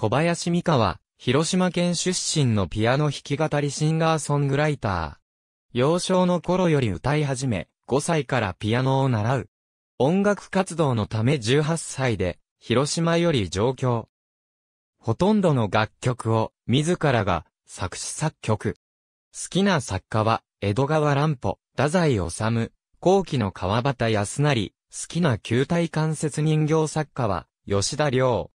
小林美香は、広島県出身のピアノ弾き語りシンガーソングライター。幼少の頃より歌い始め、5歳からピアノを習う。音楽活動のため18歳で、広島より上京。ほとんどの楽曲を、自らが、作詞作曲。好きな作家は、江戸川乱歩、太宰治、後期の川端康成、好きな球体関節人形作家は、吉田良。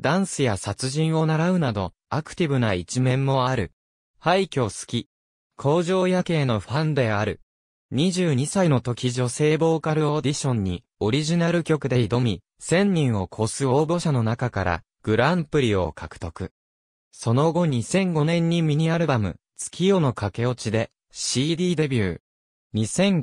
ダンスや殺人を習うなど、アクティブな一面もある。廃墟好き。工場夜景のファンである。22歳の時女性ボーカルオーディションにオリジナル曲で挑み、1000人を超す応募者の中からグランプリを獲得。その後2005年にミニアルバム、月夜の駆け落ちで CD デビュー。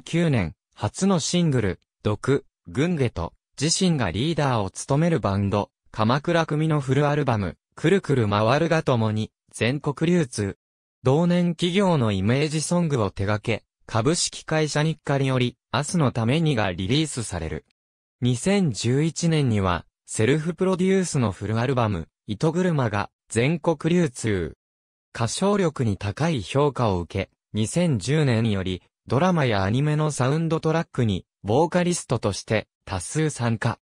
2009年、初のシングル、毒、群下と自身がリーダーを務めるバンド、鎌倉組のフルアルバム、くるくる回るがともに、全国流通。同年企業のイメージソングを手掛け、株式会社日課により、明日のためにがリリースされる。2011年には、セルフプロデュースのフルアルバム、糸車が全国流通。歌唱力に高い評価を受け、2010年より、ドラマやアニメのサウンドトラックに、ボーカリストとして、多数参加。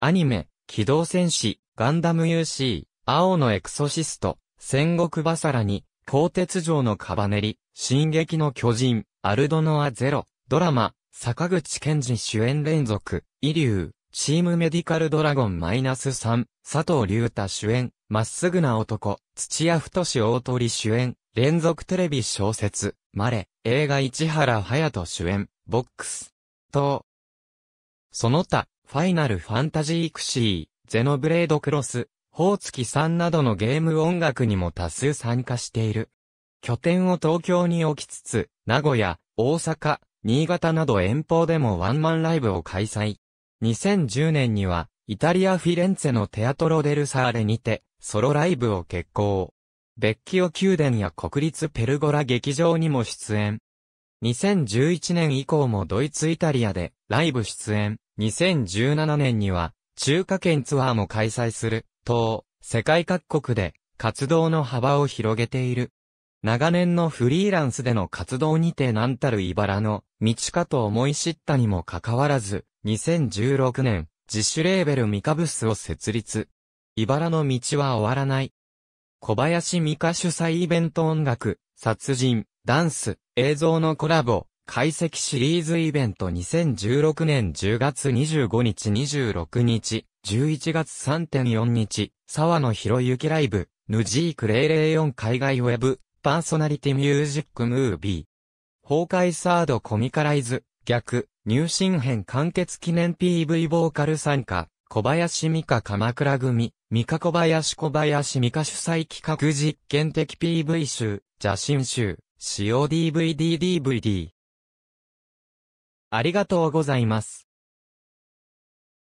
アニメ、機動戦士、ガンダム UC、青のエクソシスト、戦国バサラに、鋼鉄城のカバネリ、進撃の巨人、アルドノアゼロ、ドラマ、坂口健二主演連続、イリュウ、チームメディカルドラゴンマイナス3、佐藤隆太主演、まっすぐな男、土屋太志大鳥主演、連続テレビ小説、マレ、映画市原隼人主演、ボックス、と、その他、ファイナルファンタジークシー、ゼノブレードクロス、ホーツキさんなどのゲーム音楽にも多数参加している。拠点を東京に置きつつ、名古屋、大阪、新潟など遠方でもワンマンライブを開催。2010年には、イタリア・フィレンツェのテアトロ・デル・サーレにて、ソロライブを決行。ベッキオ宮殿や国立ペルゴラ劇場にも出演。2011年以降もドイツ・イタリアでライブ出演。2017年には、中華圏ツアーも開催する、等、世界各国で活動の幅を広げている。長年のフリーランスでの活動にて何たる茨の道かと思い知ったにもかかわらず、2016年、自主レーベルミカブスを設立。茨の道は終わらない。小林美香主催イベント音楽、殺人、ダンス、映像のコラボ、解析シリーズイベント2016年10月25日26日、11月3.4日、沢野博之ライブ、ヌジーク004海外ウェブ、パーソナリティミュージックムービー。崩壊サードコミカライズ、逆、入信編完結記念 PV ボーカル参加、小林美香鎌倉組、美香小林小林美香主催企画実験的 PV 集、写真集、使用 DVDDVD。ありがとうございます。